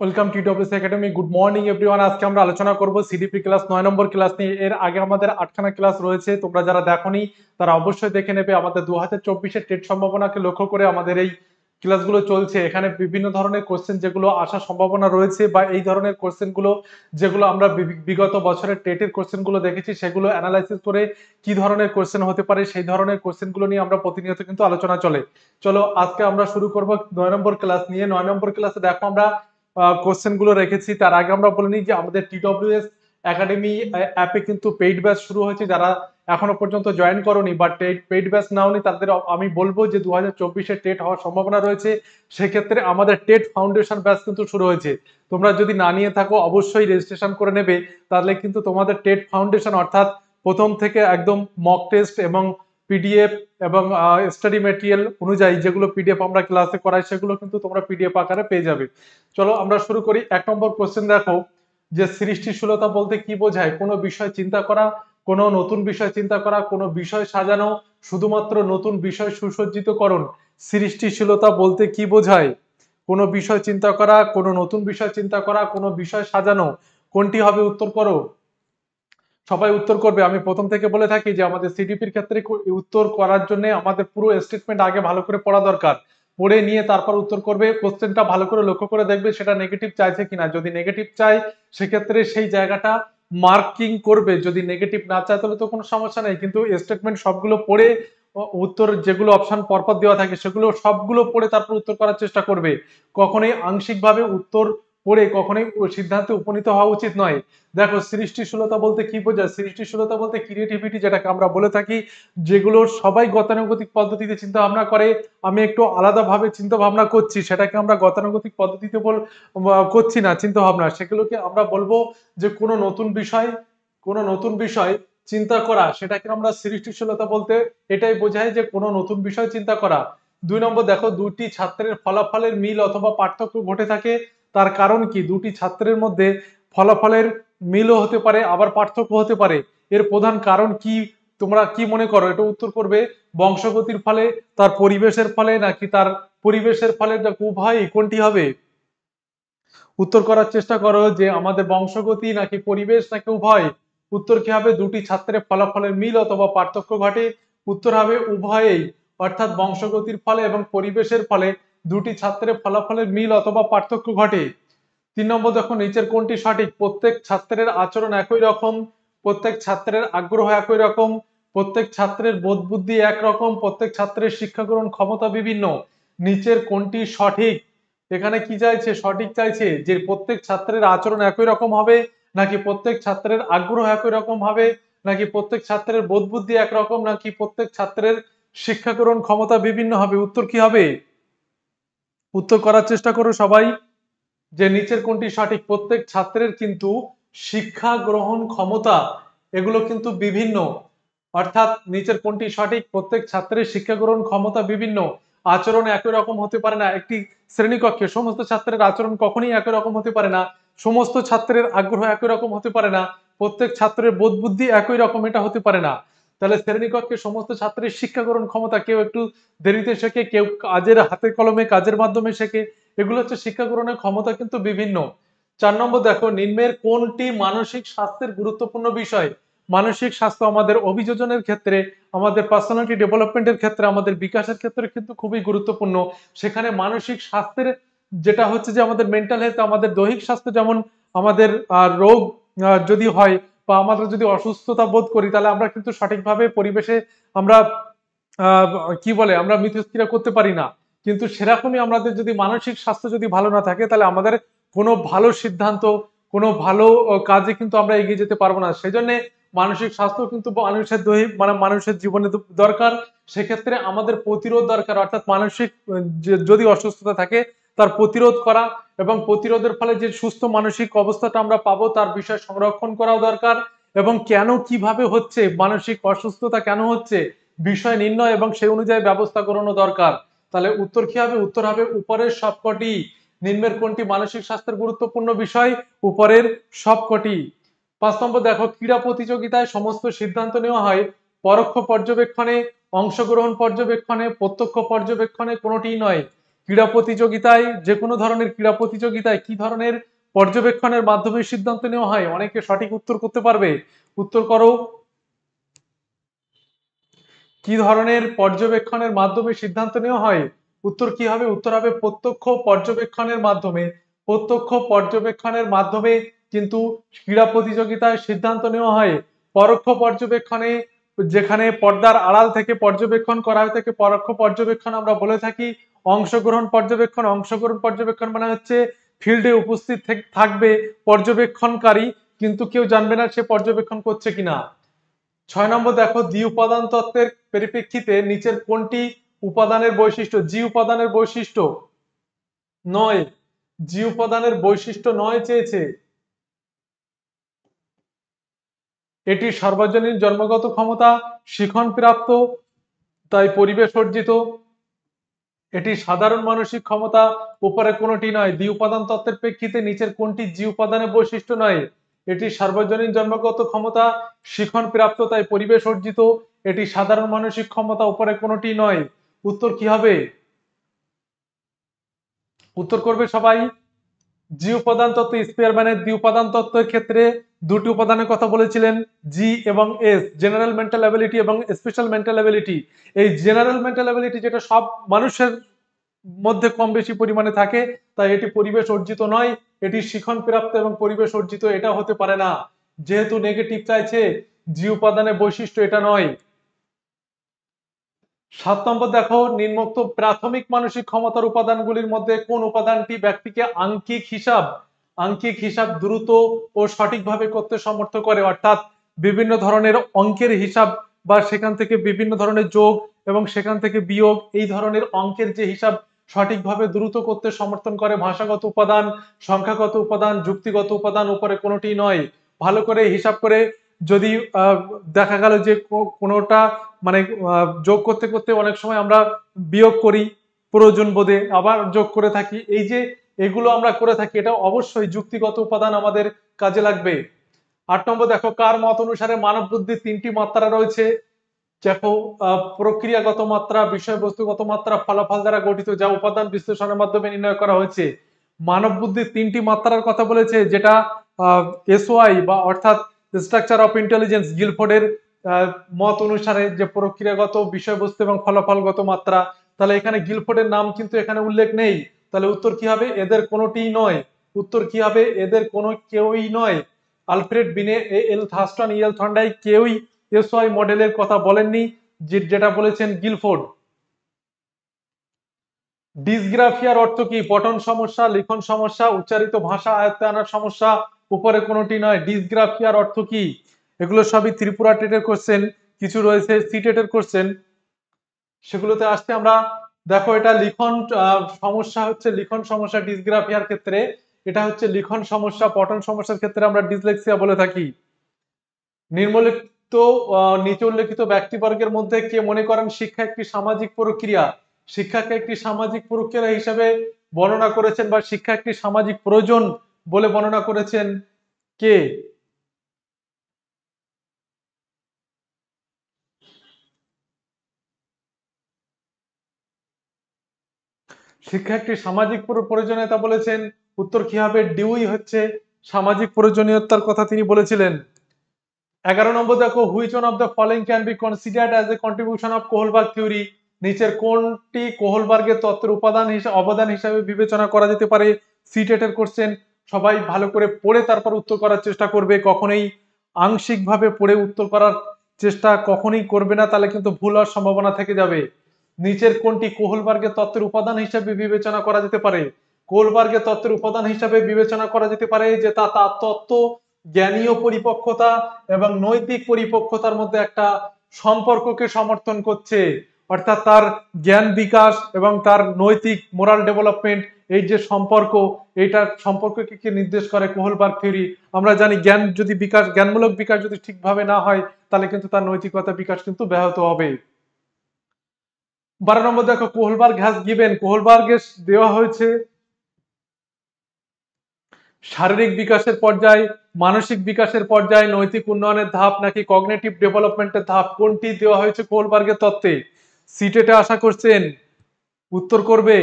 welcome T ডব্লিউস academy good morning everyone আজকে আমরা আলোচনা করব সিডিপি ক্লাস নয় নম্বর ক্লাস নিয়ে এর আগে আমাদের আটখানা ক্লাস রয়েছে তোমরা যারা দেখনি তারা অবশ্যই দেখে নেবে আমাদের দু হাজার চব্বিশের টেট সম্ভাবনাকে লক্ষ্য করে আমাদের এই ক্লাসগুলো চলছে এখানে বিভিন্ন ধরনের কোশ্চেন যেগুলো আসার সম্ভাবনা রয়েছে বা এই ধরনের গুলো যেগুলো আমরা বিগত বছরের টেটের গুলো দেখেছি সেগুলো অ্যানালাইসিস করে কি ধরনের কোশ্চেন হতে পারে সেই ধরনের গুলো নিয়ে আমরা প্রতিনিয়ত কিন্তু আলোচনা চলে চলো আজকে আমরা শুরু করব নয় নম্বর ক্লাস নিয়ে নয় নম্বর ক্লাসে দেখো আমরা কোশ্চেনগুলো রেখেছি তার আগে আমরা বলে নিই যে আমাদের টিডব্লিউএস একাডেমি অ্যাপে কিন্তু পেইড ব্যাচ শুরু হয়েছে যারা এখনো পর্যন্ত জয়েন করনি বা টেট পেইড ব্যাচ নাওনি তাদের আমি বলবো যে দু হাজার টেট হওয়ার সম্ভাবনা রয়েছে সেক্ষেত্রে আমাদের টেট ফাউন্ডেশন ব্যাচ কিন্তু শুরু হয়েছে তোমরা যদি না নিয়ে থাকো অবশ্যই রেজিস্ট্রেশন করে নেবে তাহলে কিন্তু তোমাদের টেট ফাউন্ডেশন অর্থাৎ প্রথম থেকে একদম মক টেস্ট এবং পিডিএফ এবং স্টাডি মেটেরিয়াল অনুযায়ী যেগুলো পিডিএফ আমরা ক্লাসে করাই সেগুলো কিন্তু তোমরা পিডিএফ আকারে পেয়ে যাবে চলো আমরা শুরু করি এক নম্বর কোশ্চেন দেখো যে সৃষ্টিশীলতা বলতে কি বোঝায় কোনো বিষয় চিন্তা করা কোনো নতুন বিষয় চিন্তা করা কোনো বিষয় সাজানো শুধুমাত্র নতুন বিষয় সুসজ্জিত করণ সৃষ্টিশীলতা বলতে কি বোঝায় কোনো বিষয় চিন্তা করা কোনো নতুন বিষয় চিন্তা করা কোনো বিষয় সাজানো কোনটি হবে উত্তর করো সবাই উত্তর করবে আমি প্রথম থেকে বলে থাকি যে আমাদের সিডিপির ক্ষেত্রে উত্তর করার জন্য আমাদের পুরো স্টেটমেন্ট আগে ভালো করে পড়া দরকার পড়ে নিয়ে তারপর উত্তর করবে কোশ্চেনটা ভালো করে লক্ষ্য করে দেখবে সেটা নেগেটিভ চাইছে কিনা যদি নেগেটিভ চাই সেক্ষেত্রে সেই জায়গাটা মার্কিং করবে যদি নেগেটিভ না চায় তাহলে তো কোনো সমস্যা নেই কিন্তু স্টেটমেন্ট সবগুলো পড়ে উত্তর যেগুলো অপশন পরপর দেওয়া থাকে সেগুলো সবগুলো পড়ে তারপর উত্তর করার চেষ্টা করবে কখনোই আংশিকভাবে উত্তর পড়ে কখনোই সিদ্ধান্তে উপনীত হওয়া উচিত নয় দেখো সৃষ্টিশীলতা বলতে কি বোঝায় সৃষ্টিশীলতা বলতে ক্রিয়েটিভিটি যেটাকে আমরা বলে থাকি যেগুলো সবাই গতানুগতিক পদ্ধতিতে চিন্তা ভাবনা করে আমি একটু আলাদাভাবে চিন্তা ভাবনা করছি সেটাকে আমরা গতানুগতিক পদ্ধতিতে বল করছি না চিন্তা ভাবনা সেগুলোকে আমরা বলবো যে কোনো নতুন বিষয় কোনো নতুন বিষয় চিন্তা করা সেটাকে আমরা সৃষ্টিশীলতা বলতে এটাই বোঝায় যে কোনো নতুন বিষয় চিন্তা করা দুই নম্বর দেখো দুটি ছাত্রের ফলাফলের মিল অথবা পার্থক্য ঘটে থাকে তার কারণ কি দুটি ছাত্রের মধ্যে ফলাফলের মিলও হতে পারে আবার পার্থক্য হতে পারে এর প্রধান কারণ কি তোমরা কি মনে করো এটা উত্তর করবে বংশগতির ফলে তার পরিবেশের ফলে নাকি তার পরিবেশের ফলে উভয় কোনটি হবে উত্তর করার চেষ্টা করো যে আমাদের বংশগতি নাকি পরিবেশ নাকি উভয় উত্তর কি হবে দুটি ছাত্রের ফলাফলের মিল অথবা পার্থক্য ঘটে উত্তর হবে উভয়েই অর্থাৎ বংশগতির ফলে এবং পরিবেশের ফলে দুটি ছাত্রের ফলাফলের মিল অথবা পার্থক্য ঘটে তিন নম্বর দেখো নিচের কোনটি সঠিক প্রত্যেক ছাত্রের আচরণ একই রকম প্রত্যেক ছাত্রের আগ্রহ একই রকম প্রত্যেক ছাত্রের বোধ বুদ্ধি একরকম প্রত্যেক ছাত্রের শিক্ষা গ্রহণ ক্ষমতা বিভিন্ন নিচের কোনটি সঠিক এখানে কি চাইছে সঠিক চাইছে যে প্রত্যেক ছাত্রের আচরণ একই রকম হবে নাকি প্রত্যেক ছাত্রের আগ্রহ একই রকম হবে নাকি প্রত্যেক ছাত্রের বোধ বুদ্ধি একরকম নাকি প্রত্যেক ছাত্রের শিক্ষা গ্রহণ ক্ষমতা বিভিন্ন হবে উত্তর কি হবে উত্তর করার চেষ্টা করো সবাই যে নিচের কোনটি সঠিক প্রত্যেক ছাত্রের কিন্তু শিক্ষা গ্রহণ ক্ষমতা এগুলো কিন্তু বিভিন্ন অর্থাৎ নিচের কোনটি সঠিক প্রত্যেক ছাত্রের শিক্ষা গ্রহণ ক্ষমতা বিভিন্ন আচরণ একই রকম হতে পারে না একটি শ্রেণীকক্ষে সমস্ত ছাত্রের আচরণ কখনই একই রকম হতে পারে না সমস্ত ছাত্রের আগ্রহ একই রকম হতে পারে না প্রত্যেক ছাত্রের বোধ বুদ্ধি একই রকম এটা হতে পারে না তাহলে শ্রেণীকক্ষে সমস্ত ছাত্রের গ্রহণ ক্ষমতা কেউ একটু দেরিতে শেখে কেউ কাজের হাতে কলমে কাজের মাধ্যমে শেখে এগুলো হচ্ছে গ্রহণের ক্ষমতা কিন্তু বিভিন্ন চার নম্বর দেখো নিম্নের কোনটি মানসিক স্বাস্থ্যের গুরুত্বপূর্ণ বিষয় মানসিক স্বাস্থ্য আমাদের অভিযোজনের ক্ষেত্রে আমাদের পার্সোনালিটি ডেভেলপমেন্টের ক্ষেত্রে আমাদের বিকাশের ক্ষেত্রে কিন্তু খুবই গুরুত্বপূর্ণ সেখানে মানসিক স্বাস্থ্যের যেটা হচ্ছে যে আমাদের মেন্টাল হেলথ আমাদের দৈহিক স্বাস্থ্য যেমন আমাদের রোগ যদি হয় বা আমরা যদি অসুস্থতা বোধ করি তাহলে আমরা কিন্তু সঠিকভাবে পরিবেশে আমরা কি বলে আমরা মিথস্ক্রিয়া করতে পারি না কিন্তু সেরকমই আমাদের যদি মানসিক স্বাস্থ্য যদি ভালো না থাকে তাহলে আমাদের কোনো ভালো সিদ্ধান্ত কোনো ভালো কাজে কিন্তু আমরা এগিয়ে যেতে পারবো না সেই জন্য মানসিক স্বাস্থ্য কিন্তু মানুষের দৈহিক মানে মানুষের জীবনে দরকার সেক্ষেত্রে আমাদের প্রতিরোধ দরকার অর্থাৎ মানসিক যদি অসুস্থতা থাকে তার প্রতিরোধ করা এবং প্রতিরোধের ফলে যে সুস্থ মানসিক অবস্থাটা আমরা পাবো তার বিষয় সংরক্ষণ করাও দরকার এবং কেন কিভাবে হচ্ছে মানসিক অসুস্থতা কেন হচ্ছে বিষয় নির্ণয় এবং সেই অনুযায়ী ব্যবস্থা করানো দরকার তাহলে উত্তর কি হবে উত্তর হবে উপরের সবকটি নিম্নের কোনটি মানসিক স্বাস্থ্যের গুরুত্বপূর্ণ বিষয় উপরের সবকটি পাঁচ নম্বর দেখো ক্রীড়া প্রতিযোগিতায় সমস্ত সিদ্ধান্ত নেওয়া হয় পরোক্ষ পর্যবেক্ষণে অংশগ্রহণ পর্যবেক্ষণে প্রত্যক্ষ পর্যবেক্ষণে কোনোটি নয় ক্রীড়া প্রতিযোগিতায় যে কোনো ধরনের ক্রীড়া প্রতিযোগিতায় কি ধরনের পর্যবেক্ষণের মাধ্যমে সিদ্ধান্ত নেওয়া হয় অনেকে সঠিক উত্তর করতে পারবে উত্তর করো কি ধরনের পর্যবেক্ষণের মাধ্যমে সিদ্ধান্ত নেওয়া হয় উত্তর কি হবে উত্তর হবে প্রত্যক্ষ পর্যবেক্ষণের মাধ্যমে প্রত্যক্ষ পর্যবেক্ষণের মাধ্যমে কিন্তু ক্রীড়া প্রতিযোগিতায় সিদ্ধান্ত নেওয়া হয় পরোক্ষ পর্যবেক্ষণে যেখানে পর্দার আড়াল থেকে পর্যবেক্ষণ করা হয়ে থাকে পরোক্ষ পর্যবেক্ষণ আমরা বলে থাকি অংশগ্রহণ পর্যবেক্ষণ অংশগ্রহণ পর্যবেক্ষণ মানে হচ্ছে ফিল্ডে উপস্থিত থাকবে পর্যবেক্ষণকারী কিন্তু কেউ জানবে না সে পর্যবেক্ষণ করছে কিনা ছয় নম্বর দেখো দ্বি উপাদান তত্ত্বের পরিপ্রেক্ষিতে নিচের কোনটি উপাদানের বৈশিষ্ট্য জি উপাদানের বৈশিষ্ট্য নয় জি উপাদানের বৈশিষ্ট্য নয় চেয়েছে এটি সর্বজনীন জন্মগত ক্ষমতা শিখন প্রাপ্ত তাই পরিবেশ অর্জিত এটি সাধারণ মানসিক ক্ষমতা উপরে কোনোটি নয় দ্বি উপাদান তত্ত্বের প্রেক্ষিতে নিচের কোনটি জি উপাদানের বৈশিষ্ট্য নয় এটি সার্বজনীন জন্মগত ক্ষমতা শিখন প্রাপ্ততায় পরিবেশ অর্জিত এটি সাধারণ মানসিক ক্ষমতা উপরে কোনোটি নয় উত্তর কি হবে উত্তর করবে সবাই জি উপাদান তত্ত্ব স্পিয়ারম্যানের দ্বি উপাদান তত্ত্বের ক্ষেত্রে দুটি উপাদানের কথা বলেছিলেন জি এবং এস জেনারেল মেন্টাল অ্যাবিলিটি এবং স্পেশাল মেন্টাল অ্যাবিলিটি এই জেনারেল মেন্টাল অ্যাবিলিটি যেটা সব মানুষের মধ্যে কম বেশি পরিমাণে থাকে তাই এটি পরিবেশ অর্জিত নয় এটি শিখন প্রাপ্ত এবং পরিবেশ অর্জিত এটা হতে পারে না যেহেতু নেগেটিভ চাইছে জি উপাদানের বৈশিষ্ট্য এটা নয় সাত নম্বর দেখো নিম্নোক্ত প্রাথমিক মানসিক ক্ষমতার উপাদানগুলির মধ্যে কোন উপাদানটি ব্যক্তিকে আংকিক হিসাব আঙ্কিক হিসাব দ্রুত ও সঠিকভাবে করতে সমর্থ করে অর্থাৎ বিভিন্ন ধরনের অঙ্কের হিসাব বা সেখান থেকে বিভিন্ন ধরনের যোগ এবং সেখান থেকে বিয়োগ এই ধরনের অঙ্কের যে হিসাব সঠিকভাবে দ্রুত করতে সমর্থন করে ভাষাগত উপাদান সংখ্যাগত উপাদান যুক্তিগত উপাদান উপরে কোনোটি নয় ভালো করে হিসাব করে যদি দেখা গেল যে কোনোটা মানে যোগ করতে করতে অনেক সময় আমরা বিয়োগ করি প্রয়োজন বোধে আবার যোগ করে থাকি এই যে এগুলো আমরা করে থাকি এটা অবশ্যই যুক্তিগত উপাদান আমাদের কাজে লাগবে আট নম্বর দেখো কার মত অনুসারে মানব বুদ্ধি তিনটি মাত্রা রয়েছে দেখো প্রক্রিয়াগত মাত্রা বিষয়বস্তুগত মাত্রা ফলাফল দ্বারা গঠিত যা উপাদান বিশ্লেষণের মাধ্যমে নির্ণয় করা হয়েছে মানব বুদ্ধি তিনটি মাত্রার কথা বলেছে যেটা এসওয়াই বা অর্থাৎ স্ট্রাকচার অফ ইন্টেলিজেন্স গিলফোর্ডের মত অনুসারে যে প্রক্রিয়াগত বিষয়বস্তু এবং ফলাফলগত মাত্রা তাহলে এখানে গিলফোর্ডের নাম কিন্তু এখানে উল্লেখ নেই তাহলে উত্তর কি হবে এদের কোনোটিই নয় উত্তর কি হবে এদের কোনো কেউই নয় আলফ্রেড বিনে এল থাস্টন ইয়েল থন্ডাই কেউই এসওয়াই মডেলের কথা বলেননি যেটা বলেছেন গিলফোর্ড ডিসগ্রাফিয়ার অর্থ কি পঠন সমস্যা লিখন সমস্যা উচ্চারিত ভাষা আয়ত্তে আনার সমস্যা উপরে কোনোটি নয় ডিসগ্রাফিয়ার অর্থ কি এগুলো সবই ত্রিপুরা টেটের কোশ্চেন কিছু রয়েছে সি টেটের কোশ্চেন সেগুলোতে আসতে আমরা দেখো এটা লিখন সমস্যা হচ্ছে লিখন সমস্যা ডিসগ্রাফিয়ার ক্ষেত্রে এটা হচ্ছে লিখন সমস্যা পঠন সমস্যার ক্ষেত্রে আমরা ডিসলেক্সিয়া বলে থাকি নির্মলিখিত নিচে উল্লেখিত ব্যক্তিবর্গের মধ্যে কে মনে করেন শিক্ষা একটি সামাজিক প্রক্রিয়া শিক্ষাকে একটি সামাজিক প্রক্রিয়া হিসাবে বর্ণনা করেছেন বা শিক্ষা একটি সামাজিক প্রয়োজন বলে বর্ণনা করেছেন কে শিক্ষা একটি সামাজিক প্রয়োজনীয়তা বলেছেন উত্তর কি হবে ডিউই হচ্ছে সামাজিক প্রয়োজনীয়তার কথা তিনি বলেছিলেন এগারো নম্বর দেখো which one of the following can be considered as a contribution of Kohlberg theory নিচের কোনটি কোহলবার্গের তত্ত্বের উপাদান হিসেবে অবদান হিসাবে বিবেচনা করা যেতে পারে সিটেটের কোশ্চেন সবাই ভালো করে পড়ে তারপর উত্তর করার চেষ্টা করবে কখনোই আংশিকভাবে পড়ে উত্তর করার চেষ্টা কখনোই করবে না তাহলে কিন্তু ভুল হওয়ার সম্ভাবনা থেকে যাবে নিচের কোনটি কোহলবার্গের তত্ত্বের উপাদান হিসেবে বিবেচনা করা যেতে পারে কোহলবার্গের তত্ত্বের উপাদান হিসেবে বিবেচনা করা যেতে পারে যে তা তার তত্ত্ব জ্ঞানীয় পরিপক্কতা এবং নৈতিক পরিপক্কতার মধ্যে একটা সম্পর্ককে সমর্থন করছে অর্থাৎ তার জ্ঞান বিকাশ এবং তার নৈতিক মোরাল ডেভেলপমেন্ট এই যে সম্পর্ক এইটার সম্পর্ককে কি নির্দেশ করে কোহলবার থিওরি আমরা জানি জ্ঞান যদি বিকাশ জ্ঞানমূলক বিকাশ যদি ঠিকভাবে না হয় তাহলে কিন্তু তার নৈতিকতা বিকাশ কিন্তু ব্যাহত হবে বারো নম্বর দেখো কোহলবার্গ হ্যাজ গিভেন কোহলবার্গের দেওয়া হয়েছে শারীরিক বিকাশের পর্যায় মানসিক বিকাশের পর্যায় নৈতিক উন্নয়নের ধাপ নাকি কগনেটিভ ডেভেলপমেন্টের ধাপ কোনটি দেওয়া হয়েছে কোহলবার্গের তত্ত্বে সিটেটে আশা করছেন উত্তর করবে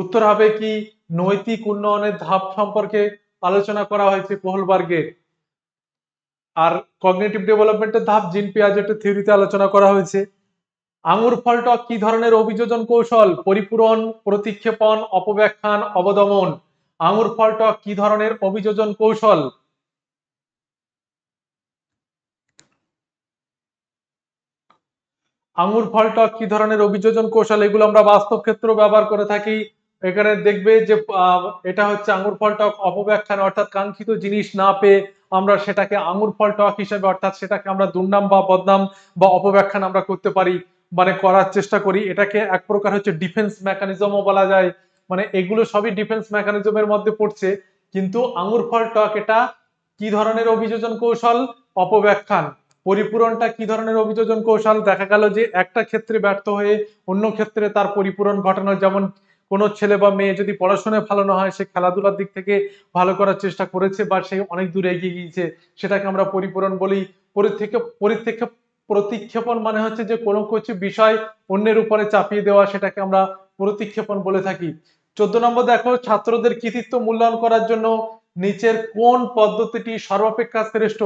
উত্তর হবে কি নৈতিক উন্নয়নের ধাপ সম্পর্কে আলোচনা করা হয়েছে কোহলবার্গের আর কগনেটিভ ডেভেলপমেন্টের ধাপ জিন পিয়াজেটের থিওরিতে আলোচনা করা হয়েছে আঙুর ফলটক কি ধরনের অভিযোজন কৌশল পরিপূরণ প্রতিক্ষেপণ অপব্যাখ্যান অবদমন আঙুর ফলটক কি ধরনের অভিযোজন কৌশল আঙুর ফলটক কি ধরনের অভিযোজন কৌশল এগুলো আমরা বাস্তব ক্ষেত্র ব্যবহার করে থাকি এখানে দেখবে যে এটা হচ্ছে আঙুর ফলটক অপব্যাখ্যান অর্থাৎ কাঙ্ক্ষিত জিনিস না পেয়ে আমরা সেটাকে আঙুর ফলটক হিসেবে অর্থাৎ সেটাকে আমরা দুর্নাম বা বদনাম বা অপব্যাখ্যান আমরা করতে পারি মানে করার চেষ্টা করি এটাকে এক প্রকার হচ্ছে ডিফেন্স মেকানিজমও বলা যায় মানে এগুলো সবই ডিফেন্স মেকানিজমের মধ্যে পড়ছে কিন্তু আঙুর ফল টক এটা কি ধরনের অভিযোজন কৌশল অপব্যাখ্যান পরিপূরণটা কি ধরনের অভিযোজন কৌশল দেখা গেল যে একটা ক্ষেত্রে ব্যর্থ হয়ে অন্য ক্ষেত্রে তার পরিপূরণ ঘটানো যেমন কোনো ছেলে বা মেয়ে যদি পড়াশোনায় ভালো না হয় সে খেলাধুলার দিক থেকে ভালো করার চেষ্টা করেছে বা সে অনেক দূরে এগিয়ে গিয়েছে সেটাকে আমরা পরিপূরণ বলি পরিক্ষেপ প্রতিক্ষেপণ মানে হচ্ছে যে কোনো কিছু বিষয় অন্যের উপরে চাপিয়ে দেওয়া সেটাকে আমরা প্রতিক্ষেপণ বলে থাকি চোদ্দ নম্বর দেখো ছাত্রদের কৃতিত্ব মূল্যায়ন করার জন্য নিচের কোন পদ্ধতিটি সর্বাপেক্ষা শ্রেষ্ঠ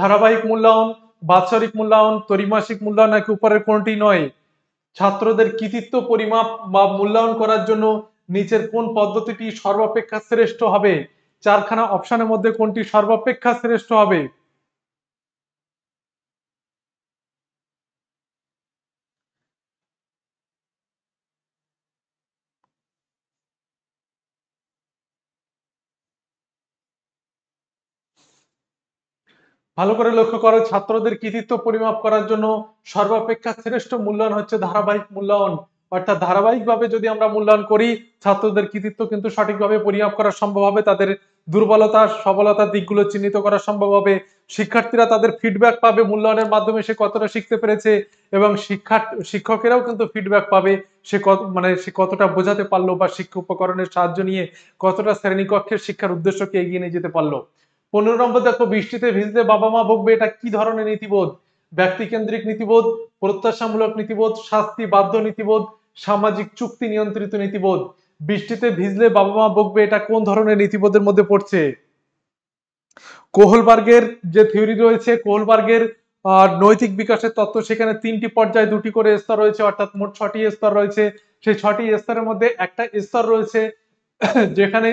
ধারাবাহিক মূল্যায়ন বাৎসরিক মূল্যায়ন ত্রিমাসিক মূল্যায়ন নাকি উপরের কোনটি নয় ছাত্রদের কৃতিত্ব পরিমাপ বা মূল্যায়ন করার জন্য নিচের কোন পদ্ধতিটি সর্বাপেক্ষা শ্রেষ্ঠ হবে চারখানা অপশনের মধ্যে কোনটি সর্বাপেক্ষা শ্রেষ্ঠ হবে ভালো করে লক্ষ্য করো ছাত্রদের কৃতিত্ব পরিমাপ করার জন্য সর্বাপেক্ষা শ্রেষ্ঠ মূল্যায়ন হচ্ছে ধারাবাহিক মূল্যায়ন অর্থাৎ ধারাবাহিকভাবে যদি আমরা মূল্যায়ন করি ছাত্রদের কৃতিত্ব কিন্তু সঠিকভাবে পরিমাপ করা সম্ভব হবে তাদের দুর্বলতা সবলতার দিকগুলো চিহ্নিত করা সম্ভব হবে শিক্ষার্থীরা তাদের ফিডব্যাক পাবে মূল্যায়নের মাধ্যমে সে কতটা শিখতে পেরেছে এবং শিক্ষা শিক্ষকেরাও কিন্তু ফিডব্যাক পাবে সে কত মানে সে কতটা বোঝাতে পারলো বা শিক্ষা উপকরণের সাহায্য নিয়ে কতটা শ্রেণীকক্ষের শিক্ষার উদ্দেশ্যকে এগিয়ে নিয়ে যেতে পারলো পনেরো নম্বর দেখো বৃষ্টিতে ভিজলে বাবা মা ভুগবে এটা কি ধরনের নীতিবোধ ব্যক্তিকেন্দ্রিক নীতিবোধ প্রত্যাশামূলক নীতিবোধ শাস্তি বাধ্য নীতিবোধ সামাজিক চুক্তি নিয়ন্ত্রিত নীতিবোধ বৃষ্টিতে ভিজলে বাবা মা বকবে এটা কোন ধরনের নীতিবোধের মধ্যে পড়ছে কোহলবার্গের যে থিওরি রয়েছে কোহলবার্গের নৈতিক বিকাশের তত্ত্ব সেখানে তিনটি পর্যায়ে দুটি করে স্তর রয়েছে অর্থাৎ মোট ছটি স্তর রয়েছে সেই ছটি স্তরের মধ্যে একটা স্তর রয়েছে যেখানে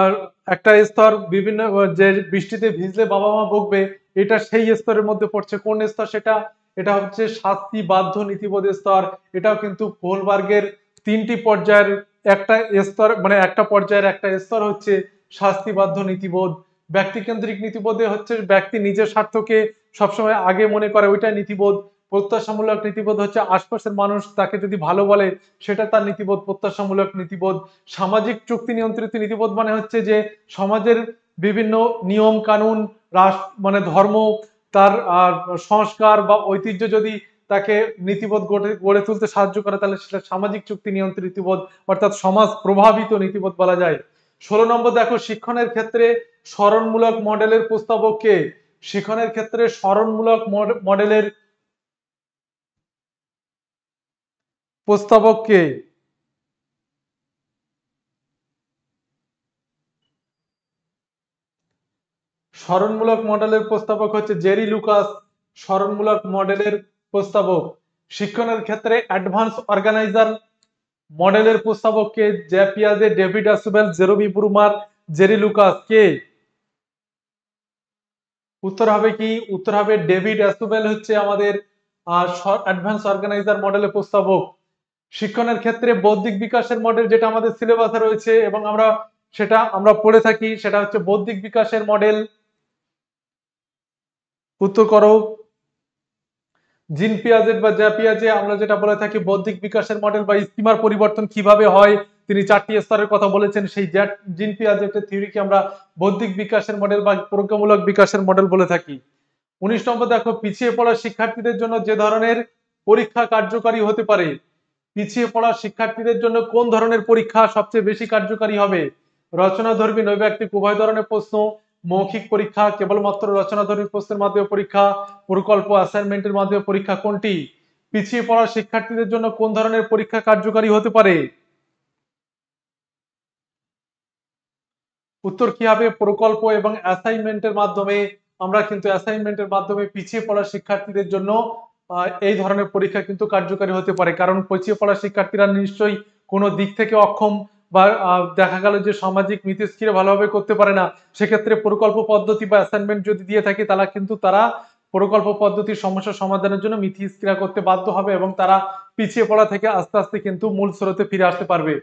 আর একটা স্তর বিভিন্ন যে বৃষ্টিতে ভিজলে বাবা মা বকবে এটা সেই স্তরের মধ্যে পড়ছে কোন স্তর সেটা এটা হচ্ছে শাস্তি বাধ্য নীতিবোধ স্তর এটাও কিন্তু ফোলবার্গের তিনটি পর্যায়ের একটা স্তর মানে একটা পর্যায়ের একটা স্তর হচ্ছে শাস্তি বাধ্য নীতিবোধ ব্যক্তিকেন্দ্রিক নীতিবোধে হচ্ছে ব্যক্তি নিজের স্বার্থকে সবসময় আগে মনে করে ওইটাই নীতিবোধ প্রত্যাশামূলক নীতিবোধ হচ্ছে আশপাশের মানুষ তাকে যদি ভালো বলে সেটা তার নীতিবোধ প্রত্যাশামূলক নীতিবোধ সামাজিক চুক্তি নিয়ন্ত্রিত নীতিবোধ মানে হচ্ছে যে সমাজের বিভিন্ন নিয়ম কানুন মানে ধর্ম তার সংস্কার বা ঐতিহ্য যদি তাকে নীতিবোধ গড়ে তুলতে সাহায্য করে তাহলে সেটা সামাজিক চুক্তি নিয়ন্ত্রিত নীতিবোধ অর্থাৎ সমাজ প্রভাবিত নীতিবোধ বলা যায় ষোলো নম্বর দেখো শিক্ষণের ক্ষেত্রে স্মরণমূলক মডেলের প্রস্তাবক কে শিক্ষণের ক্ষেত্রে স্মরণমূলক মডেলের প্রস্তাবক স্মরণমূলক মডেলের প্রস্তাবক হচ্ছে জেরি লুকাস স্মরণমূলক মডেলের প্রস্তাবক শিক্ষণের ক্ষেত্রে অ্যাডভান্স অর্গানাইজার মডেলের প্রস্তাবক জ্যাপিয়াজে ডেভিড আসুবেল জেরোবি পুরুমার জেরি লুকাস কে উত্তর হবে কি উত্তর হবে ডেভিড অ্যাসুবেল হচ্ছে আমাদের অ্যাডভান্স অর্গানাইজার মডেলের প্রস্তাবক শিক্ষণের ক্ষেত্রে বৌদ্ধিক বিকাশের মডেল যেটা আমাদের সিলেবাসে রয়েছে এবং আমরা সেটা আমরা পড়ে থাকি সেটা হচ্ছে বৌদ্ধিক বিকাশের মডেল উত্তর করো জিন পিয়াজেট বা জ্যা পিয়াজে আমরা যেটা বলে থাকি বৌদ্ধিক বিকাশের মডেল বা স্কিমার পরিবর্তন কিভাবে হয় তিনি চারটি স্তরের কথা বলেছেন সেই জিন পিয়াজেটের থিওরিকে আমরা বৌদ্ধিক বিকাশের মডেল বা প্রজ্ঞামূলক বিকাশের মডেল বলে থাকি উনিশ নম্বর দেখো পিছিয়ে পড়া শিক্ষার্থীদের জন্য যে ধরনের পরীক্ষা কার্যকারী হতে পারে পিছিয়ে পড়া শিক্ষার্থীদের জন্য কোন ধরনের পরীক্ষা সবচেয়ে বেশি কার্যকারী হবে রচনা ধর্মী নৈব্যক্তিক উভয় ধরনের প্রশ্ন মৌখিক পরীক্ষা কেবলমাত্র রচনা ধর্মী প্রশ্নের মাধ্যমে পরীক্ষা প্রকল্প অ্যাসাইনমেন্টের মাধ্যমে পরীক্ষা কোনটি পিছিয়ে পড়া শিক্ষার্থীদের জন্য কোন ধরনের পরীক্ষা কার্যকারী হতে পারে উত্তর কি হবে প্রকল্প এবং অ্যাসাইনমেন্টের মাধ্যমে আমরা কিন্তু অ্যাসাইনমেন্টের মাধ্যমে পিছিয়ে পড়া শিক্ষার্থীদের জন্য এই ধরনের পরীক্ষা কিন্তু কার্যকারী হতে পারে কারণ পিছিয়ে পড়া শিক্ষার্থীরা নিশ্চয়ই কোনো দিক থেকে অক্ষম বা দেখা গেল যে সামাজিক নীতিস্ক্রিয়া ভালোভাবে করতে পারে না সেক্ষেত্রে প্রকল্প পদ্ধতি বা অ্যাসাইনমেন্ট যদি দিয়ে থাকে তারা কিন্তু তারা প্রকল্প পদ্ধতির সমস্যা সমাধানের জন্য মিথিস্ক্রিয়া করতে বাধ্য হবে এবং তারা পিছিয়ে পড়া থেকে আস্তে আস্তে কিন্তু মূল স্রোতে ফিরে আসতে পারবে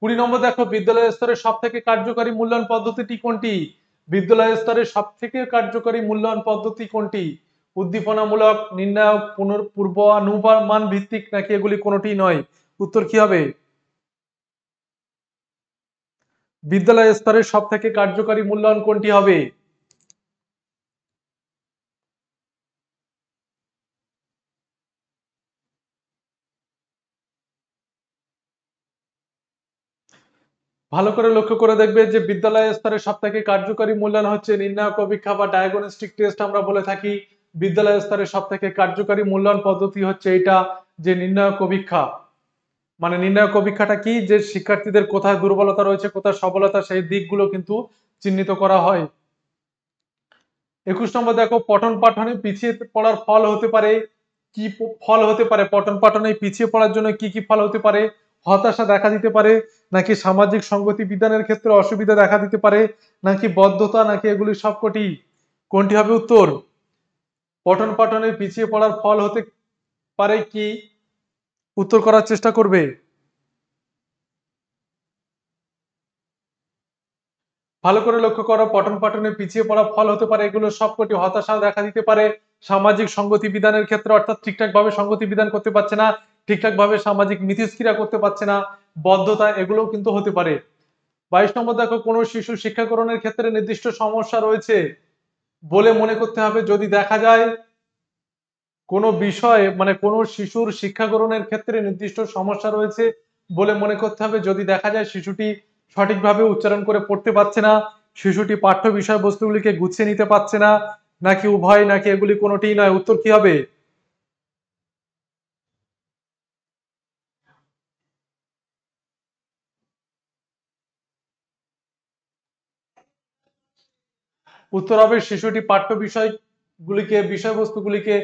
কুড়ি নম্বর দেখো বিদ্যালয় স্তরে সব থেকে কার্যকরী মূল্যায়ন পদ্ধতিটি কোনটি বিদ্যালয় স্তরে সব থেকে কার্যকরী মূল্যায়ন পদ্ধতি কোনটি উদ্দীপনামূলক নির্ণায়ক পুনর অনুমান ভিত্তিক নাকি এগুলি কোনটি নয় উত্তর কি হবে বিদ্যালয় স্তরের সব থেকে কার্যকরী মূল্যায়ন কোনটি হবে ভালো করে লক্ষ্য করে দেখবে যে বিদ্যালয় স্তরে সব থেকে কার্যকরী মূল্যায়ন হচ্ছে নির্ণায়ক অভিক্ষা বা ডায়াগনস্টিক টেস্ট আমরা বলে থাকি বিদ্যালয় স্তরে সব থেকে কার্যকারী মূল্যায়ন পদ্ধতি হচ্ছে এটা যে নির্ণায়ক অভীক্ষা মানে নির্ণায়ক অভীক্ষাটা কি যে শিক্ষার্থীদের কোথায় দুর্বলতা রয়েছে কোথায় সবলতা সেই দিকগুলো কিন্তু চিহ্নিত করা হয় একুশ নম্বর দেখো পঠন পাঠনে পিছিয়ে পড়ার ফল হতে পারে কি ফল হতে পারে পঠন পাঠনে পিছিয়ে পড়ার জন্য কি কি ফল হতে পারে হতাশা দেখা দিতে পারে নাকি সামাজিক সংগতি বিধানের ক্ষেত্রে অসুবিধা দেখা দিতে পারে নাকি বদ্ধতা নাকি এগুলি সবকটি কোনটি হবে উত্তর পঠন পাঠনে পিছিয়ে পড়ার ফল হতে পারে কি উত্তর করার চেষ্টা করবে ভালো করে লক্ষ্য করো পঠন পাঠনে পিছিয়ে পড়া ফল হতে পারে এগুলো সবকটি হতাশা দেখা দিতে পারে সামাজিক সঙ্গতি বিধানের ক্ষেত্রে অর্থাৎ ঠিকঠাকভাবে সঙ্গতি বিধান করতে পারছে না ঠিকঠাকভাবে সামাজিক নীতিস্ক্রিয়া করতে পারছে না বদ্ধতা এগুলোও কিন্তু হতে পারে বাইশ নম্বর দেখো কোনো শিশু শিক্ষা গ্রহণের ক্ষেত্রে নির্দিষ্ট সমস্যা রয়েছে বলে মনে করতে হবে যদি দেখা যায় কোনো বিষয়ে মানে কোনো শিশুর শিক্ষা গ্রহণের ক্ষেত্রে নির্দিষ্ট সমস্যা রয়েছে বলে মনে করতে হবে যদি দেখা যায় শিশুটি সঠিকভাবে উচ্চারণ করে পড়তে পারছে না শিশুটি পাঠ্য বিষয়বস্তুগুলিকে গুছিয়ে নিতে পারছে না নাকি উভয় নাকি এগুলি কোনোটিই নয় উত্তর কি হবে উত্তর হবে শিশুটি পাঠ্য বিষয়গুলিকে বিষয়বস্তুগুলিকে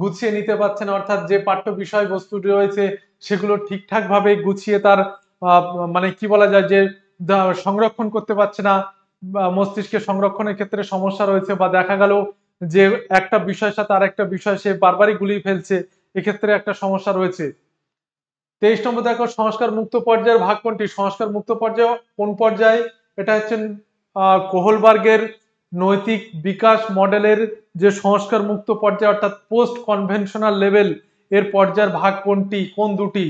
গুছিয়ে নিতে পারছে না অর্থাৎ যে পাঠ্য বিষয়বস্তু রয়েছে সেগুলো ঠিকঠাক ভাবে গুছিয়ে তার মানে কি বলা যায় যে সংরক্ষণ করতে পারছে না মস্তিষ্কে সংরক্ষণের ক্ষেত্রে সমস্যা রয়েছে বা দেখা গেল যে একটা বিষয় সাথে আর একটা বিষয় সে বারবারই গুলিয়ে ফেলছে এক্ষেত্রে একটা সমস্যা রয়েছে তেইশ নম্বর দেখো সংস্কার মুক্ত পর্যায়ের ভাগ কোনটি সংস্কার মুক্ত পর্যায়ে কোন পর্যায়ে এটা হচ্ছেন কোহলবার্গের নৈতিক বিকাশ মডেলের যে সংস্কার মুক্ত পর্যায় অর্থাৎ পোস্ট কনভেনশনাল লেভেল এর পর্যায়ের ভাগ কোনটি কোন দুটি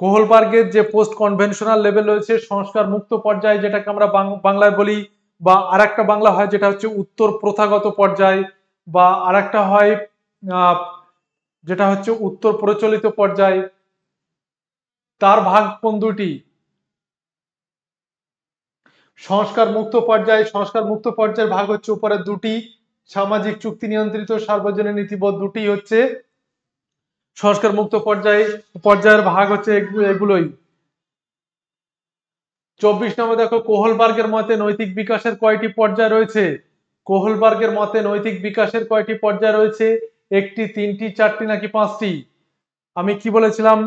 কোহলবার্গের যে পোস্ট কনভেনশনাল লেভেল রয়েছে সংস্কার মুক্ত পর্যায়ে যেটাকে আমরা বাংলায় বলি বা আর একটা বাংলা হয় যেটা হচ্ছে উত্তর প্রথাগত পর্যায় বা আর একটা হয় যেটা হচ্ছে উত্তর প্রচলিত পর্যায় তার ভাগ কোন দুটি সংস্কার মুক্ত পর্যায়ে সংস্কার মুক্ত পর্যায়ের ভাগ হচ্ছে উপরে দুটি সামাজিক চুক্তি নিয়ন্ত্রিত সার্বজনীন নীতিবোধ দুটি হচ্ছে সংস্কার মুক্ত পর্যায়ে পর্যায়ের ভাগ হচ্ছে এগুলোই চব্বিশ নম্বর দেখো কোহলবার্গের মতে নৈতিক বিকাশের কয়টি পর্যায় রয়েছে কোহলবার্গের মতে নৈতিক বিকাশের কয়টি পর্যায় রয়েছে একটি তিনটি চারটি নাকি পাঁচটি আমি কি বলেছিলাম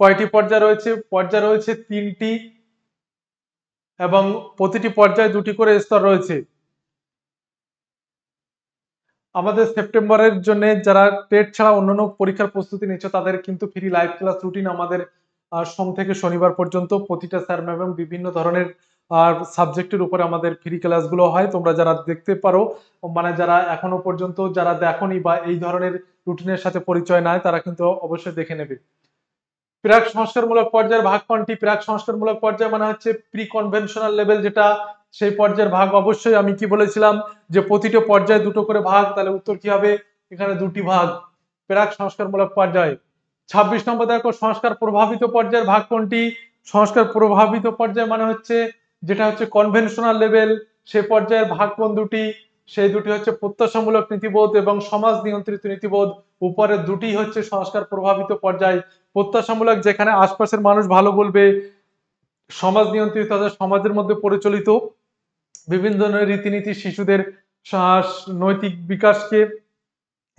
কয়টি পর্যায় রয়েছে পর্যায় রয়েছে তিনটি এবং প্রতিটি পর্যায়ে দুটি করে স্তর রয়েছে আমাদের সেপ্টেম্বরের জন্য যারা টেট ছাড়া অন্যান্য পরীক্ষার প্রস্তুতি নিচ্ছে তাদের কিন্তু ফ্রি লাইভ ক্লাস রুটিন আমাদের সোম থেকে শনিবার পর্যন্ত প্রতিটা স্যার ম্যাম এবং বিভিন্ন ধরনের আর সাবজেক্টের উপরে আমাদের ফ্রি ক্লাসগুলো হয় তোমরা যারা দেখতে পারো মানে যারা এখনো পর্যন্ত যারা দেখনি বা এই ধরনের রুটিনের সাথে পরিচয় নাই তারা কিন্তু অবশ্যই দেখে নেবে প্রাক সংস্কারমূলক পর্যায়ের ভাগ কোনটি প্রাক সংস্কারমূলক পর্যায় মানে হচ্ছে প্রি কনভেনশনাল লেভেল যেটা সেই পর্যায়ের ভাগ অবশ্যই আমি কি বলেছিলাম যে প্রতিটি পর্যায়ে দুটো করে ভাগ তাহলে উত্তর কি হবে এখানে দুটি ভাগ প্রাক সংস্কারমূলক পর্যায় ছাব্বিশ নম্বর দেখো সংস্কার প্রভাবিত পর্যায়ের ভাগ কোনটি সংস্কার প্রভাবিত পর্যায় মানে হচ্ছে যেটা হচ্ছে কনভেনশনাল লেভেল সে পর্যায়ের ভাগ কোন দুটি সেই দুটি হচ্ছে প্রত্যাশামূলক নীতিবোধ এবং সমাজ নিয়ন্ত্রিত নীতিবোধ উপরের দুটি হচ্ছে সংস্কার প্রভাবিত পর্যায় প্রত্যাশামূলক যেখানে আশপাশের মানুষ ভালো বলবে সমাজ নিয়ন্ত্রিত সমাজের মধ্যে পরিচালিত বিভিন্ন ধরনের রীতিনীতি শিশুদের নৈতিক বিকাশকে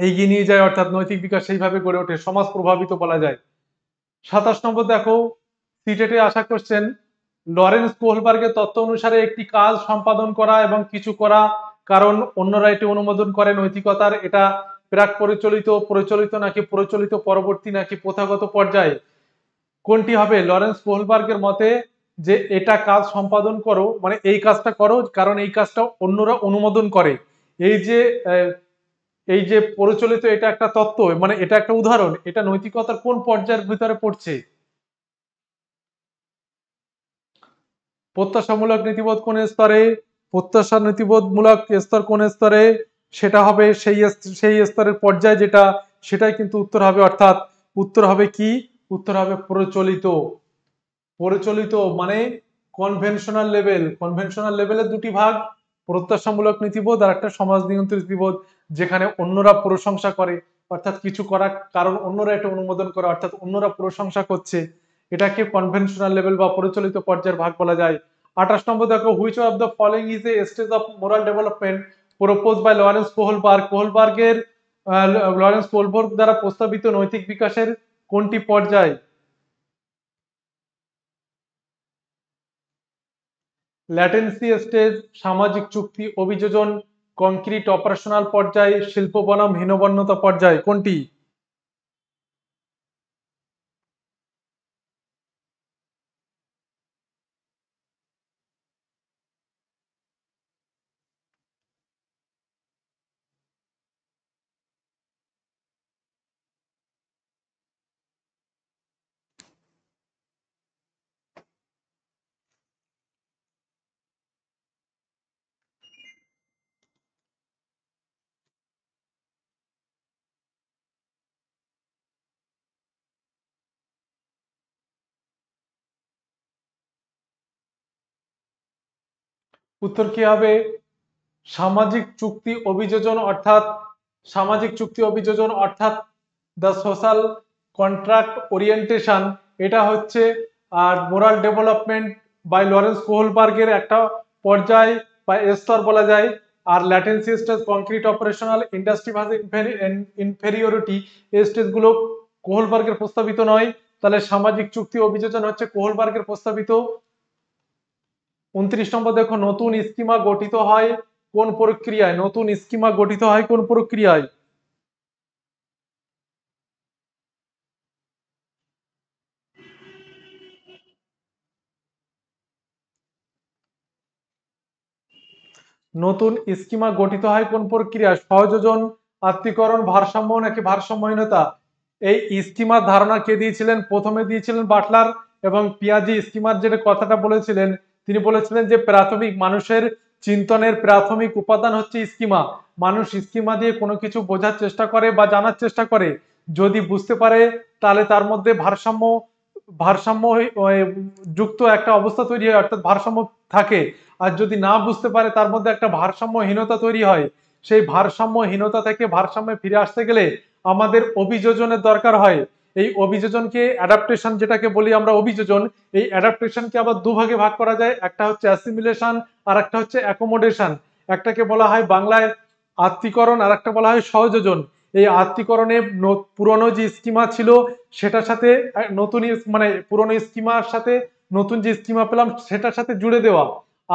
এগিয়ে নিয়ে যায় অর্থাৎ নৈতিক বিকাশ সেইভাবে গড়ে ওঠে সমাজ প্রভাবিত বলা যায় সাতাশ নম্বর দেখো সিটেটে আশা করছেন লরেন্স কোহলবার্গের তত্ত্ব অনুসারে একটি কাজ সম্পাদন করা এবং কিছু করা কারণ অন্যরা এটি অনুমোদন করে নৈতিকতার এটা প্রাক প্রচলিত প্রচলিত নাকি প্রচলিত পরবর্তী নাকি প্রথাগত পর্যায়ে কোনটি হবে লরেন্স পোহলবার্গের মতে যে এটা কাজ সম্পাদন করো মানে এই কাজটা করো কারণ এই কাজটা অন্যরা অনুমোদন করে এই যে এই যে প্রচলিত এটা একটা তত্ত্ব মানে এটা একটা উদাহরণ এটা নৈতিকতার কোন পর্যায়ের ভিতরে পড়ছে প্রত্যাশামূলক নীতিবোধ কোন স্তরে প্রত্যাশা নীতিবোধমূলক স্তর কোন স্তরে সেটা হবে সেই সেই স্তরের পর্যায়ে যেটা সেটাই কিন্তু উত্তর হবে অর্থাৎ উত্তর হবে কি উত্তর হবে প্রচলিত প্রচলিত মানে কনভেনশনাল লেভেল কনভেনশনাল লেভেলের দুটি ভাগ প্রত্যাশামূলক নীতিবোধ আর একটা সমাজ নিয়ন্ত্রিত নীতিবোধ যেখানে অন্যরা প্রশংসা করে অর্থাৎ কিছু করার কারণ অন্যরা এটা অনুমোদন করে অর্থাৎ অন্যরা প্রশংসা করছে এটাকে কনভেনশনাল লেভেল বা প্রচলিত পর্যায়ের ভাগ বলা যায় আঠাশ নম্বর দেখো which of the following is a stage of moral development propose by Lawrence Kohlberg কোহলবার্গের লরেন্স পার্ক দ্বারা প্রস্তাবিত নৈতিক বিকাশের কোনটি পর্যায় ল্যাটেন্সি স্টেজ সামাজিক চুক্তি অভিযোজন কংক্রিট অপারেশনাল পর্যায় শিল্প বনাম হীনবর্ণতা পর্যায় কোনটি উত্তর কি হবে সামাজিক চুক্তি অভিযোজন অর্থাৎ সামাজিক চুক্তি অভিযোজন অর্থাৎ দ্য সোশ্যাল কন্ট্রাক্ট ওরিয়েন্টেশন এটা হচ্ছে আর মোরাল ডেভেলপমেন্ট বাই লরেন্স কোহলবার্গের একটা পর্যায় বা স্তর বলা যায় আর latent stage concrete operational industry vs inferiority এই স্টেজগুলো কোহলবার্গের প্রস্তাবিত নয় তাহলে সামাজিক চুক্তি অভিযোজন হচ্ছে কোহলবার্গের প্রস্তাবিত উনত্রিশ নম্বর দেখো নতুন স্কিমা গঠিত হয় কোন প্রক্রিয়ায় নতুন স্কিমা গঠিত হয় কোন প্রক্রিয়ায় নতুন স্কিমা গঠিত হয় কোন প্রক্রিয়া সহযোজন আত্মীকরণ ভারসাম্য নাকি ভারসাম্যহীনতা এই স্কিমার ধারণা কে দিয়েছিলেন প্রথমে দিয়েছিলেন বাটলার এবং পিয়াজি স্কিমার যেটা কথাটা বলেছিলেন তিনি বলেছিলেন যে প্রাথমিক মানুষের চিন্তনের প্রাথমিক উপাদান হচ্ছে স্কিমা মানুষ স্কিমা দিয়ে কোনো কিছু বোঝার চেষ্টা করে বা জানার চেষ্টা করে যদি বুঝতে পারে তাহলে তার মধ্যে ভারসাম্য ভারসাম্য যুক্ত একটা অবস্থা তৈরি হয় অর্থাৎ ভারসাম্য থাকে আর যদি না বুঝতে পারে তার মধ্যে একটা ভারসাম্যহীনতা তৈরি হয় সেই ভারসাম্যহীনতা থেকে ভারসাম্যে ফিরে আসতে গেলে আমাদের অভিযোজনের দরকার হয় এই অভিযোজনকে অ্যাডাপ্টেশন যেটাকে বলি আমরা অভিযোজন এই অ্যাডাপ্টেশনকে আবার দুভাগে ভাগ করা যায় একটা হচ্ছে অ্যাসিমিলেশন আর একটা হচ্ছে অ্যাকোমোডেশন একটাকে বলা হয় বাংলায় আত্মীকরণ আর একটা বলা হয় সহযোজন এই আত্মীকরণে পুরনো যে স্কিমা ছিল সেটার সাথে নতুন মানে পুরনো স্কিমার সাথে নতুন যে স্কিমা পেলাম সেটার সাথে জুড়ে দেওয়া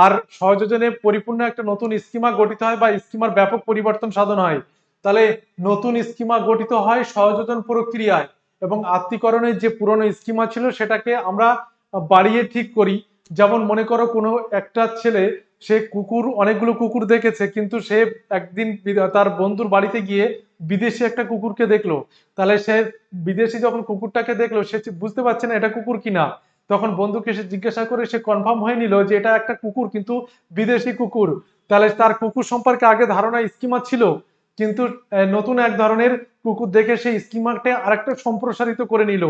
আর সহযোজনে পরিপূর্ণ একটা নতুন স্কিমা গঠিত হয় বা স্কিমার ব্যাপক পরিবর্তন সাধন হয় তাহলে নতুন স্কিমা গঠিত হয় সহযোজন প্রক্রিয়ায় এবং আত্মীকরণের যে পুরনো স্কিমা ছিল সেটাকে আমরা বাড়িয়ে ঠিক করি যেমন মনে করো কোনো একটা ছেলে সে কুকুর অনেকগুলো কুকুর দেখেছে কিন্তু সে একদিন তার বন্ধুর বাড়িতে গিয়ে বিদেশি একটা কুকুরকে দেখলো তাহলে সে বিদেশি যখন কুকুরটাকে দেখলো সে বুঝতে পারছে না এটা কুকুর কিনা তখন বন্ধুকে সে জিজ্ঞাসা করে সে কনফার্ম হয়ে নিল যে এটা একটা কুকুর কিন্তু বিদেশি কুকুর তাহলে তার কুকুর সম্পর্কে আগে ধারণা স্কিমা ছিল কিন্তু নতুন এক ধরনের কুকুর দেখে সেই স্কিমারটা আরেকটা সম্প্রসারিত করে নিল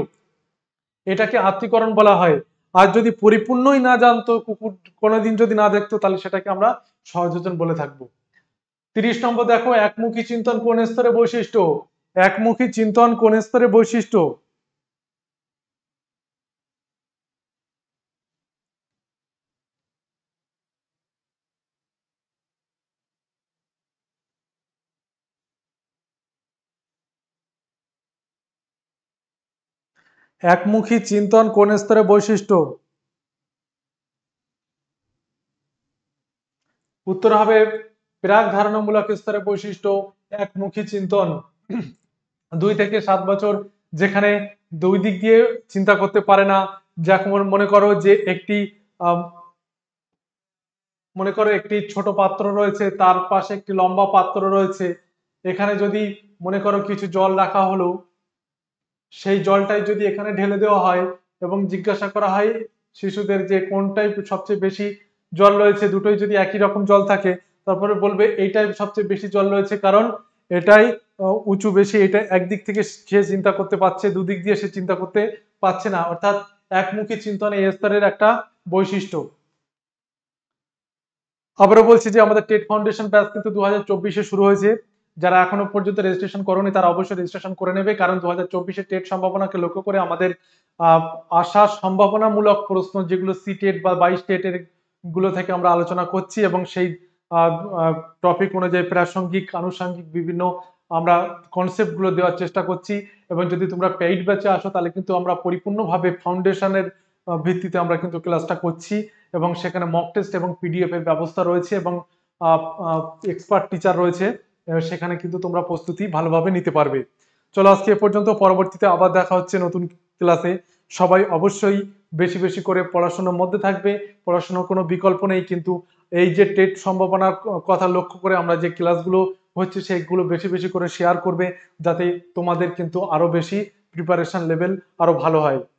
এটাকে আত্মীকরণ বলা হয় আর যদি পরিপূর্ণই না জানতো কুকুর কোনোদিন যদি না দেখতো তাহলে সেটাকে আমরা সহযোজন বলে থাকবো তিরিশ নম্বর দেখো একমুখী চিন্তন কোন স্তরে বৈশিষ্ট্য একমুখী চিন্তন কোন স্তরে বৈশিষ্ট্য একমুখী চিন্তন কোন স্তরে বৈশিষ্ট্য উত্তর হবে প্রাক ধারণামূলক স্তরে বৈশিষ্ট্য একমুখী চিন্তন দুই থেকে সাত বছর যেখানে দুই দিক দিয়ে চিন্তা করতে পারে না যেমন মনে করো যে একটি মনে করো একটি ছোট পাত্র রয়েছে তার পাশে একটি লম্বা পাত্র রয়েছে এখানে যদি মনে করো কিছু জল রাখা হলো সেই জলটাই যদি এখানে ঢেলে দেওয়া হয় এবং জিজ্ঞাসা করা হয় শিশুদের যে কোনটাই সবচেয়ে বেশি জল রয়েছে দুটোই যদি একই রকম জল থাকে তারপরে বলবে এইটাই সবচেয়ে বেশি জল রয়েছে কারণ এটাই উঁচু বেশি এটা একদিক থেকে সে চিন্তা করতে পারছে দুদিক দিয়ে সে চিন্তা করতে পারছে না অর্থাৎ একমুখী চিন্তন এই স্তরের একটা বৈশিষ্ট্য আবারও বলছি যে আমাদের টেট ফাউন্ডেশন ব্যাচ কিন্তু দু হাজার শুরু হয়েছে যারা এখনো পর্যন্ত রেজিস্ট্রেশন করনি তারা অবশ্যই রেজিস্ট্রেশন করে নেবে কারণ দু হাজার চব্বিশের টেট সম্ভাবনাকে লক্ষ্য করে আমাদের আসা সম্ভাবনামূলক প্রশ্ন যেগুলো সি টেট e বা বাইশ টেটের গুলো থেকে আমরা আলোচনা করছি এবং সেই টপিক অনুযায়ী প্রাসঙ্গিক আনুষাঙ্গিক বিভিন্ন আমরা কনসেপ্টগুলো দেওয়ার চেষ্টা করছি এবং যদি তোমরা পেইড ব্যাচে আসো তাহলে কিন্তু আমরা পরিপূর্ণভাবে ফাউন্ডেশনের ভিত্তিতে আমরা কিন্তু ক্লাসটা করছি এবং সেখানে মক টেস্ট এবং পিডিএফ এর ব্যবস্থা রয়েছে এবং এক্সপার্ট টিচার রয়েছে সেখানে কিন্তু তোমরা প্রস্তুতি ভালোভাবে নিতে পারবে চলো আজকে এ পর্যন্ত পরবর্তীতে আবার দেখা হচ্ছে নতুন ক্লাসে সবাই অবশ্যই বেশি বেশি করে পড়াশোনার মধ্যে থাকবে পড়াশোনার কোনো বিকল্প নেই কিন্তু এই যে টেট সম্ভাবনার কথা লক্ষ্য করে আমরা যে ক্লাসগুলো হচ্ছে সেইগুলো বেশি বেশি করে শেয়ার করবে যাতে তোমাদের কিন্তু আরও বেশি প্রিপারেশন লেভেল আরও ভালো হয়